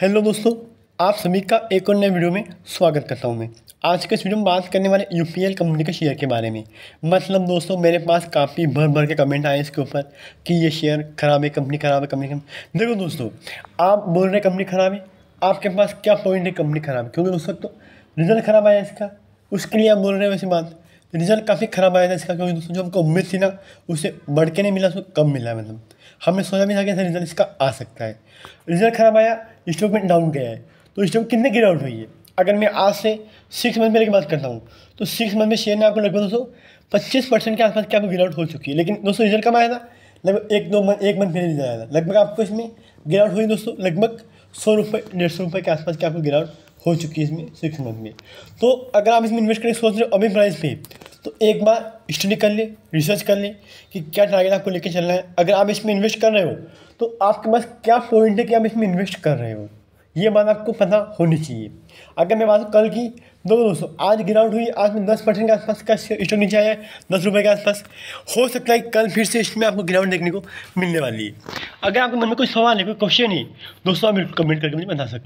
hello दोस्तों आप सभी का एक और नए वीडियो में स्वागत करता हूं मैं आज के इस वीडियो में बात करने वाले यू पी एल कंपनी के शेयर के बारे में मतलब दोस्तों मेरे पास काफ़ी भर भर के कमेंट आए इसके ऊपर कि ये शेयर ख़राब है कंपनी ख़राब है कंपनी खराब देखो दोस्तों आप बोल रहे कंपनी ख़राब है आपके पास क्या पॉइंट है कंपनी ख़राब है क्योंकि दोस्तों तो रिजल्ट ख़राब आया इसका उसके लिए आप बोल रहे हो वैसे बात रिजल्ट काफ़ी ख़राब आया था इसका क्योंकि दोस्तों जो हमको उम्मीद थी ना उसे बढ़ के नहीं मिला उसको कम मिला मतलब हमने सोचा भी था कि ऐसा रिजल्ट इसका आ सकता है रिजल्ट ख़राब आया में डाउन गया है तो स्टॉक कितने की डाउन हुई है अगर मैं आज से सिक्स मंथ में लेकर बात करता हूँ तो सिक्स मंथ में शेयर ने आपको लगभग दोस्तों पच्चीस परसेंट के आसपास क्या आपको गिरावट हो चुकी है लेकिन दोस्तों रिजल्ट कम आया था लगभग एक दो मंथ एक मंथ पहले रिजल्ट आया था लगभग आपको इसमें गिरावट हुई दोस्तों लगभग सौ रुपये डेढ़ सौ रुपये के आसपास क्या आपको गिरावट हो चुकी है इसमें सिक्स मंथ में तो अगर आप इसमें इन्वेस्ट करके सोच रहे हो अभी प्राइस पे तो एक बार स्टडी कर लें रिसर्च कर लें कि क्या टारगेट आपको लेके चलना है अगर आप इसमें इन्वेस्ट कर रहे हो तो आपके पास क्या पॉइंट है कि आप इसमें इन्वेस्ट कर रहे हो ये बात आपको पता होनी चाहिए अगर मैं बात कल की दो तो दोस्तों आज गिरावट हुई आज में दस परसेंट के आसपास का स्टॉक नीचे आया है दस रुपये के आसपास हो सकता है कल फिर से इसमें आपको गिरावट देखने को मिलने वाली है अगर आपके मन में कोई सवाल है कोई क्वेश्चन है दोस्तों आप कमेंट करके मुझे बता सकते हैं